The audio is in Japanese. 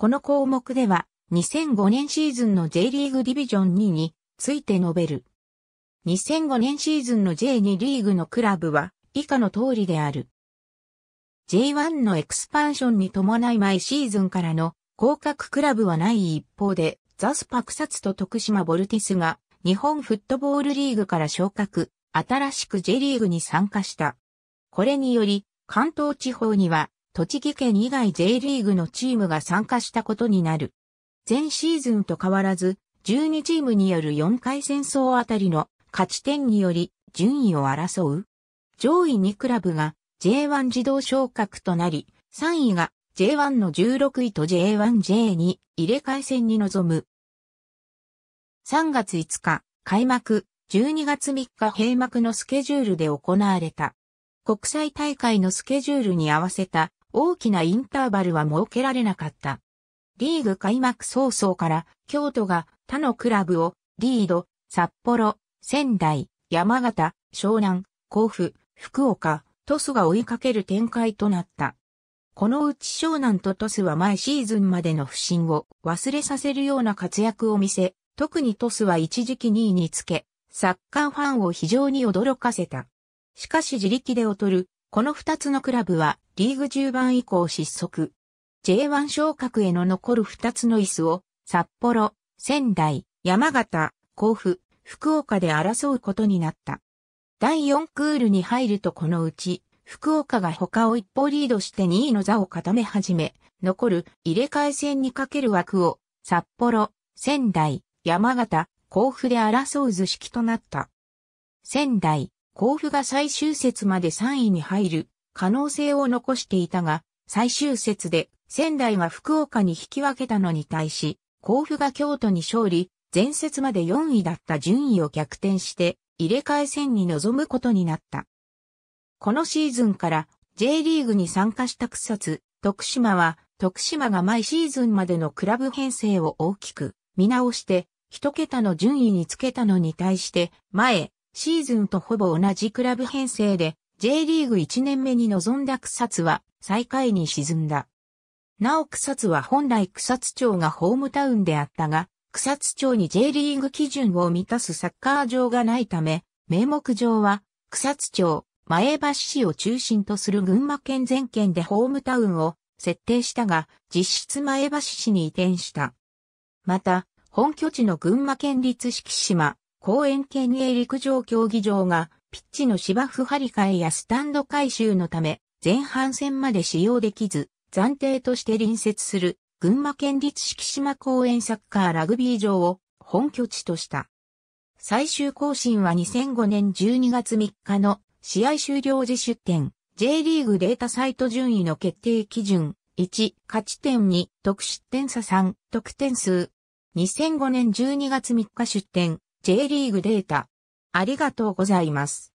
この項目では、2005年シーズンの J リーグディビジョン2について述べる。2005年シーズンの J2 リーグのクラブは以下の通りである。J1 のエクスパンションに伴い毎シーズンからの降格クラブはない一方で、ザスパクサツと徳島ボルティスが日本フットボールリーグから昇格、新しく J リーグに参加した。これにより、関東地方には栃木県以外 J リーグのチームが参加したことになる。前シーズンと変わらず、12チームによる4回戦争あたりの勝ち点により順位を争う。上位2クラブが J1 自動昇格となり、3位が J1 の16位と J1J に入れ替え戦に臨む。3月5日、開幕、12月3日閉幕のスケジュールで行われた。国際大会のスケジュールに合わせた大きなインターバルは設けられなかった。リーグ開幕早々から京都が他のクラブをリード、札幌、仙台、山形、湘南、甲府、福岡、トスが追いかける展開となった。このうち湘南とトスは前シーズンまでの不振を忘れさせるような活躍を見せ、特にトスは一時期2位につけ、サッカーファンを非常に驚かせた。しかし自力で劣るこの2つのクラブはリーグ10番以降失速。J1 昇格への残る2つの椅子を札幌、仙台、山形、甲府、福岡で争うことになった。第4クールに入るとこのうち、福岡が他を一歩リードして2位の座を固め始め、残る入れ替え戦にかける枠を札幌、仙台、山形、甲府で争う図式となった。仙台、甲府が最終節まで3位に入る可能性を残していたが、最終節で仙台が福岡に引き分けたのに対し、甲府が京都に勝利、前節まで4位だった順位を逆転して、入れ替え戦に臨むことになった。このシーズンから J リーグに参加した草津、徳島は、徳島が毎シーズンまでのクラブ編成を大きく見直して、一桁の順位につけたのに対して、前、シーズンとほぼ同じクラブ編成で J リーグ1年目に臨んだ草津は最下位に沈んだ。なお草津は本来草津町がホームタウンであったが、草津町に J リーグ基準を満たすサッカー場がないため、名目上は草津町、前橋市を中心とする群馬県全県でホームタウンを設定したが、実質前橋市に移転した。また、本拠地の群馬県立敷島、公園県営陸上競技場がピッチの芝生張り替えやスタンド回収のため前半戦まで使用できず暫定として隣接する群馬県立敷島公園サッカーラグビー場を本拠地とした。最終更新は2005年12月3日の試合終了時出展 J リーグデータサイト順位の決定基準1、勝ち点2、得失点差3、得点数。2005年12月3日出展、J リーグデータ。ありがとうございます。